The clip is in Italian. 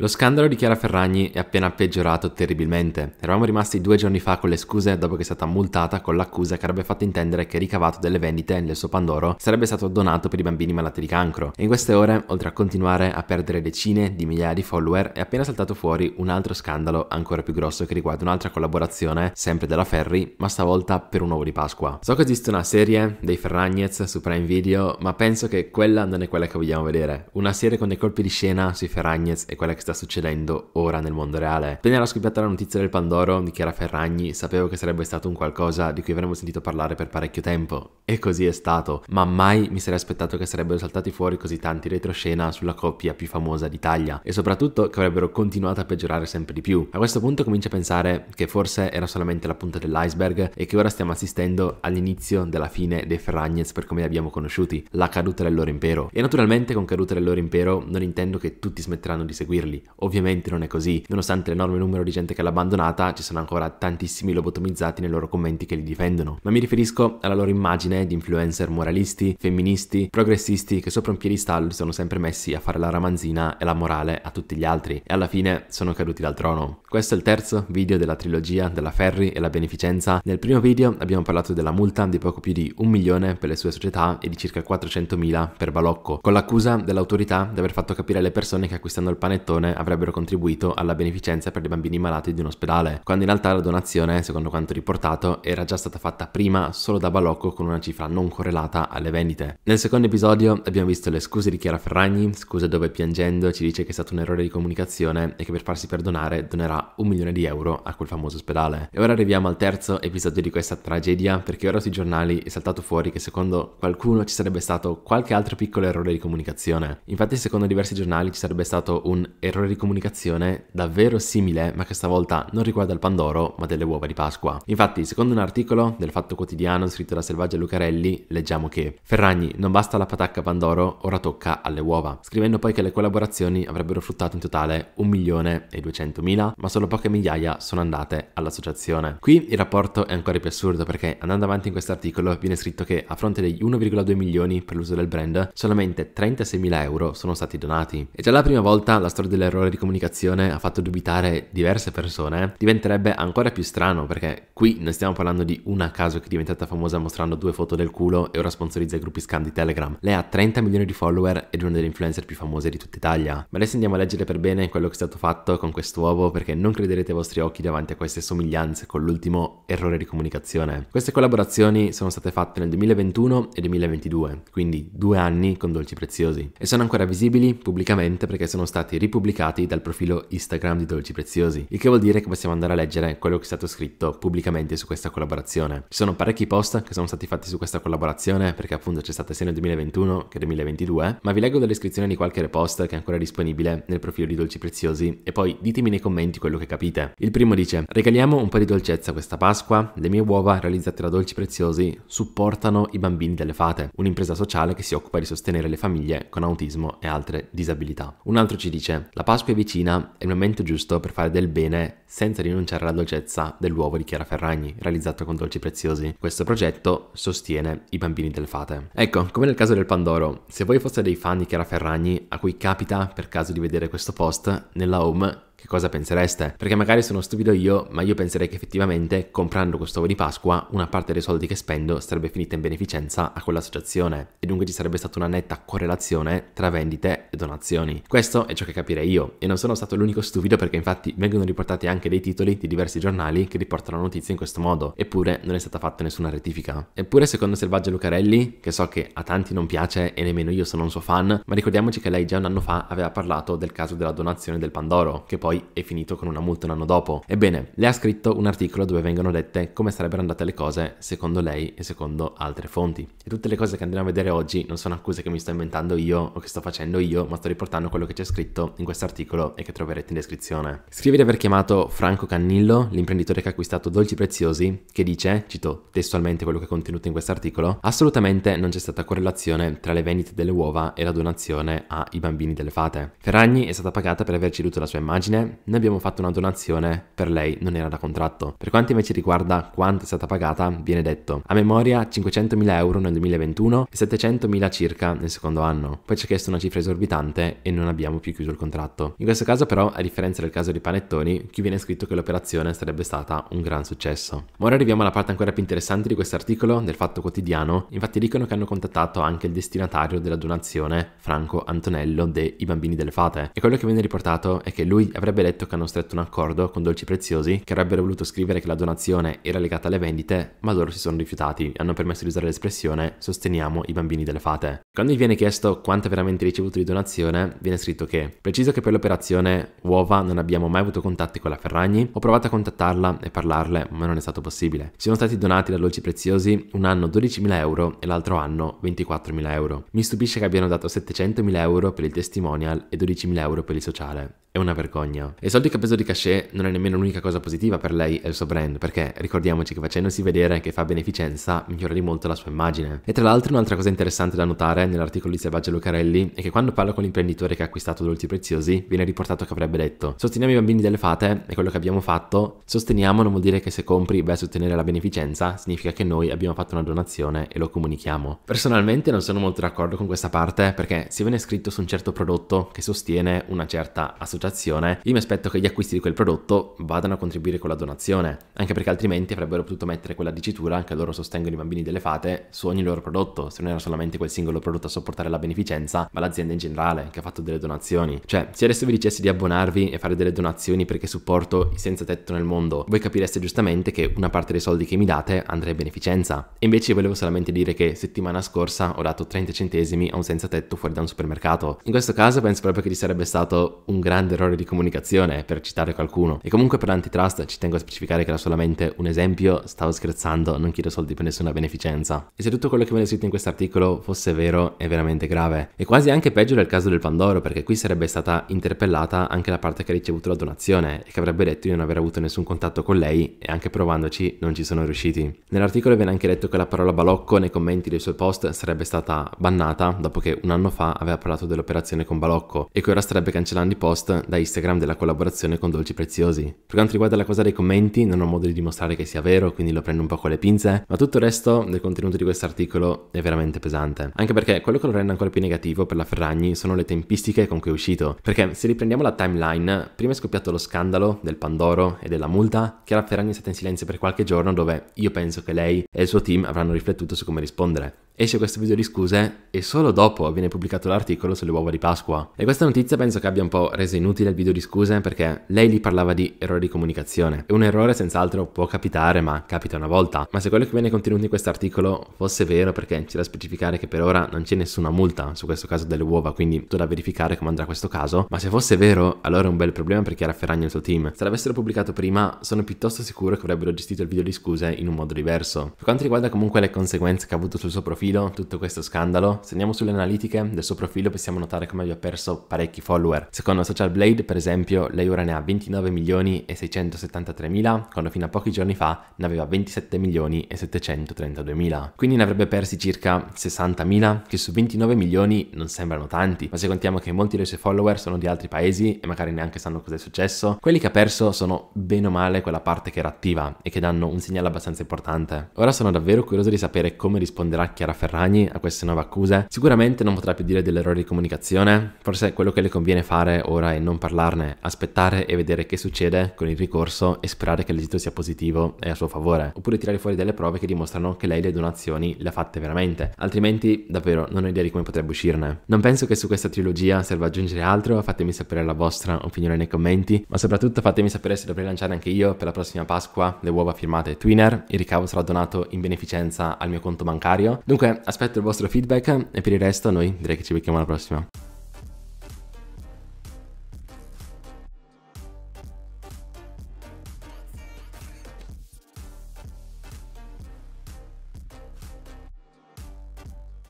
Lo scandalo di Chiara Ferragni è appena peggiorato terribilmente. Eravamo rimasti due giorni fa con le scuse dopo che è stata multata con l'accusa che avrebbe fatto intendere che ricavato delle vendite nel suo pandoro sarebbe stato donato per i bambini malati di cancro. E in queste ore, oltre a continuare a perdere decine di migliaia di follower, è appena saltato fuori un altro scandalo ancora più grosso che riguarda un'altra collaborazione, sempre della Ferri, ma stavolta per un uovo di Pasqua. So che esiste una serie dei Ferragnez su Prime Video, ma penso che quella non è quella che vogliamo vedere. Una serie con dei colpi di scena sui Ferragnez e quella che sta sta succedendo ora nel mondo reale. Appena era scoppiata la notizia del Pandoro di Chiara Ferragni, sapevo che sarebbe stato un qualcosa di cui avremmo sentito parlare per parecchio tempo. E così è stato, ma mai mi sarei aspettato che sarebbero saltati fuori così tanti retroscena sulla coppia più famosa d'Italia e soprattutto che avrebbero continuato a peggiorare sempre di più. A questo punto comincio a pensare che forse era solamente la punta dell'iceberg e che ora stiamo assistendo all'inizio della fine dei Ferragnez per come li abbiamo conosciuti, la caduta del loro impero. E naturalmente con caduta del loro impero non intendo che tutti smetteranno di seguirli, ovviamente non è così, nonostante l'enorme numero di gente che l'ha abbandonata, ci sono ancora tantissimi lobotomizzati nei loro commenti che li difendono. Ma mi riferisco alla loro immagine di influencer moralisti, femministi, progressisti che sopra un piedistallo sono sempre messi a fare la ramanzina e la morale a tutti gli altri e alla fine sono caduti dal trono. Questo è il terzo video della trilogia della Ferry e la beneficenza. Nel primo video abbiamo parlato della multa di poco più di un milione per le sue società e di circa 400.000 per Balocco, con l'accusa dell'autorità di aver fatto capire alle persone che acquistando il panettone donazione avrebbero contribuito alla beneficenza per i bambini malati di un ospedale, quando in realtà la donazione, secondo quanto riportato, era già stata fatta prima solo da Balocco con una cifra non correlata alle vendite. Nel secondo episodio abbiamo visto le scuse di Chiara Ferragni, scuse dove piangendo ci dice che è stato un errore di comunicazione e che per farsi perdonare donerà un milione di euro a quel famoso ospedale. E ora arriviamo al terzo episodio di questa tragedia, perché ora sui giornali è saltato fuori che secondo qualcuno ci sarebbe stato qualche altro piccolo errore di comunicazione. Infatti secondo diversi giornali ci sarebbe stato un errore errore di comunicazione davvero simile, ma che stavolta non riguarda il Pandoro, ma delle uova di Pasqua. Infatti, secondo un articolo del Fatto Quotidiano scritto da Selvaggia Lucarelli, leggiamo che Ferragni non basta la patacca Pandoro, ora tocca alle uova, scrivendo poi che le collaborazioni avrebbero fruttato in totale milione e 1.200.000, ma solo poche migliaia sono andate all'associazione. Qui il rapporto è ancora più assurdo perché andando avanti in questo articolo viene scritto che a fronte degli 1,2 milioni per l'uso del brand, solamente 36 mila euro sono stati donati. E già la prima volta la storia del dell'errore di comunicazione ha fatto dubitare diverse persone, diventerebbe ancora più strano perché qui non stiamo parlando di una caso che è diventata famosa mostrando due foto del culo e ora sponsorizza i gruppi scam di Telegram. Lei ha 30 milioni di follower ed è una delle influencer più famose di tutta Italia. Ma adesso andiamo a leggere per bene quello che è stato fatto con quest'uovo perché non crederete ai vostri occhi davanti a queste somiglianze con l'ultimo errore di comunicazione. Queste collaborazioni sono state fatte nel 2021 e 2022, quindi due anni con dolci preziosi, e sono ancora visibili pubblicamente perché sono stati ripubblicati pubblicati dal profilo Instagram di Dolci Preziosi, il che vuol dire che possiamo andare a leggere quello che è stato scritto pubblicamente su questa collaborazione. Ci sono parecchi post che sono stati fatti su questa collaborazione perché appunto c'è stata sia nel 2021 che nel 2022, ma vi leggo la descrizione di qualche repost che è ancora disponibile nel profilo di Dolci Preziosi e poi ditemi nei commenti quello che capite. Il primo dice regaliamo un po' di dolcezza questa Pasqua, le mie uova realizzate da Dolci Preziosi supportano i bambini delle fate, un'impresa sociale che si occupa di sostenere le famiglie con autismo e altre disabilità. Un altro ci dice la Pasqua è vicina, è il momento giusto per fare del bene senza rinunciare alla dolcezza dell'uovo di Chiara Ferragni, realizzato con dolci preziosi. Questo progetto sostiene i bambini del Fate. Ecco, come nel caso del Pandoro, se voi foste dei fan di Chiara Ferragni, a cui capita per caso di vedere questo post, nella home che cosa pensereste? Perché magari sono stupido io, ma io penserei che effettivamente comprando questo uovo di Pasqua una parte dei soldi che spendo sarebbe finita in beneficenza a quell'associazione e dunque ci sarebbe stata una netta correlazione tra vendite e donazioni. Questo è ciò che capirei io e non sono stato l'unico stupido perché infatti vengono riportati anche dei titoli di diversi giornali che riportano notizie in questo modo, eppure non è stata fatta nessuna rettifica. Eppure secondo Selvaggia Lucarelli, che so che a tanti non piace e nemmeno io sono un suo fan, ma ricordiamoci che lei già un anno fa aveva parlato del caso della donazione del Pandoro, che poi poi è finito con una multa un anno dopo. Ebbene, le ha scritto un articolo dove vengono dette come sarebbero andate le cose secondo lei e secondo altre fonti. E tutte le cose che andremo a vedere oggi non sono accuse che mi sto inventando io o che sto facendo io, ma sto riportando quello che c'è scritto in questo articolo e che troverete in descrizione. Scrive di aver chiamato Franco Cannillo, l'imprenditore che ha acquistato Dolci Preziosi, che dice, cito testualmente quello che è contenuto in questo articolo, assolutamente non c'è stata correlazione tra le vendite delle uova e la donazione ai bambini delle fate. Ferragni è stata pagata per aver ceduto la sua immagine noi abbiamo fatto una donazione, per lei non era da contratto. Per quanto invece riguarda quanto è stata pagata, viene detto a memoria 500.000 euro nel 2021 e 700.000 circa nel secondo anno. Poi ci ha chiesto una cifra esorbitante e non abbiamo più chiuso il contratto. In questo caso però, a differenza del caso di Panettoni, qui viene scritto che l'operazione sarebbe stata un gran successo. Ma ora arriviamo alla parte ancora più interessante di questo articolo, del Fatto Quotidiano. Infatti dicono che hanno contattato anche il destinatario della donazione, Franco Antonello de I Bambini delle Fate. E quello che viene riportato è che lui avrebbe avrebbe detto che hanno stretto un accordo con Dolci Preziosi, che avrebbero voluto scrivere che la donazione era legata alle vendite, ma loro si sono rifiutati e hanno permesso di usare l'espressione sosteniamo i bambini delle fate. Quando gli viene chiesto quanto è veramente ricevuto di donazione, viene scritto che preciso che per l'operazione uova non abbiamo mai avuto contatti con la Ferragni, ho provato a contattarla e parlarle, ma non è stato possibile. Ci sono stati donati da Dolci Preziosi un anno 12.000 euro e l'altro anno 24.000 euro. Mi stupisce che abbiano dato 700.000 euro per il testimonial e 12.000 euro per il sociale. È una vergogna. E i soldi che ha preso di cachet non è nemmeno l'unica cosa positiva per lei e il suo brand, perché ricordiamoci che facendosi vedere che fa beneficenza migliora di molto la sua immagine. E tra l'altro un'altra cosa interessante da notare nell'articolo di Selvaggia Lucarelli è che quando parla con l'imprenditore che ha acquistato dolci preziosi viene riportato che avrebbe detto sosteniamo i bambini delle fate, è quello che abbiamo fatto, sosteniamo non vuol dire che se compri vai a sostenere la beneficenza, significa che noi abbiamo fatto una donazione e lo comunichiamo. Personalmente non sono molto d'accordo con questa parte perché se viene scritto su un certo prodotto che sostiene una certa associazione un'associazione, io mi aspetto che gli acquisti di quel prodotto vadano a contribuire con la donazione, anche perché altrimenti avrebbero potuto mettere quella dicitura anche loro sostengono i bambini delle fate su ogni loro prodotto, se non era solamente quel singolo prodotto a sopportare la beneficenza, ma l'azienda in generale che ha fatto delle donazioni. Cioè, se adesso vi dicessi di abbonarvi e fare delle donazioni perché supporto i senza tetto nel mondo, voi capireste giustamente che una parte dei soldi che mi date andrà in beneficenza. E invece volevo solamente dire che settimana scorsa ho dato 30 centesimi a un senza tetto fuori da un supermercato. In questo caso penso proprio che gli sarebbe stato un grande grande errore di comunicazione, per citare qualcuno. E comunque per l'antitrust ci tengo a specificare che era solamente un esempio, stavo scherzando, non chiedo soldi per nessuna beneficenza. E se tutto quello che viene scritto in questo articolo fosse vero, è veramente grave. E quasi anche peggio del caso del Pandoro, perché qui sarebbe stata interpellata anche la parte che ha ricevuto la donazione e che avrebbe detto di non aver avuto nessun contatto con lei e anche provandoci non ci sono riusciti. Nell'articolo viene anche detto che la parola balocco nei commenti dei suoi post sarebbe stata bannata dopo che un anno fa aveva parlato dell'operazione con Balocco e che ora starebbe cancellando i post da Instagram della collaborazione con Dolci Preziosi. Per quanto riguarda la cosa dei commenti, non ho modo di dimostrare che sia vero, quindi lo prendo un po' con le pinze, ma tutto il resto del contenuto di questo articolo è veramente pesante. Anche perché quello che lo rende ancora più negativo per la Ferragni sono le tempistiche con cui è uscito. Perché se riprendiamo la timeline, prima è scoppiato lo scandalo del Pandoro e della multa, che la Ferragni è stata in silenzio per qualche giorno dove io penso che lei e il suo team avranno riflettuto su come rispondere esce questo video di scuse e solo dopo viene pubblicato l'articolo sulle uova di Pasqua. E questa notizia penso che abbia un po' reso inutile il video di scuse perché lei lì parlava di errore di comunicazione. E un errore senz'altro può capitare, ma capita una volta. Ma se quello che viene contenuto in questo articolo fosse vero, perché c'è da specificare che per ora non c'è nessuna multa su questo caso delle uova, quindi tu da verificare come andrà questo caso, ma se fosse vero, allora è un bel problema per Chiara Ferragni e il suo team. Se l'avessero pubblicato prima, sono piuttosto sicuro che avrebbero gestito il video di scuse in un modo diverso. Per quanto riguarda comunque le conseguenze che ha avuto sul suo profilo, profilo tutto questo scandalo. Se andiamo sulle analitiche del suo profilo possiamo notare come abbia perso parecchi follower. Secondo Social Blade, per esempio, lei ora ne ha 29 milioni e 673 mila, quando fino a pochi giorni fa ne aveva 27 milioni e 732 mila. Quindi ne avrebbe persi circa 60 mila, che su 29 milioni non sembrano tanti, ma se contiamo che molti dei suoi follower sono di altri paesi e magari neanche sanno cosa è successo, quelli che ha perso sono bene o male quella parte che era attiva e che danno un segnale abbastanza importante. Ora sono davvero curioso di sapere come risponderà Chiara Ferragni a queste nuove accuse? Sicuramente non potrà più dire dell'errore di comunicazione, forse quello che le conviene fare ora è non parlarne, aspettare e vedere che succede con il ricorso e sperare che l'esito sia positivo e a suo favore, oppure tirare fuori delle prove che dimostrano che lei le donazioni le ha fatte veramente, altrimenti davvero non ho idea di come potrebbe uscirne. Non penso che su questa trilogia serva aggiungere altro, fatemi sapere la vostra opinione nei commenti, ma soprattutto fatemi sapere se dovrei lanciare anche io per la prossima Pasqua le uova firmate Twinner, il ricavo sarà donato in beneficenza al mio conto bancario, dunque aspetto il vostro feedback e per il resto noi direi che ci becchiamo alla prossima.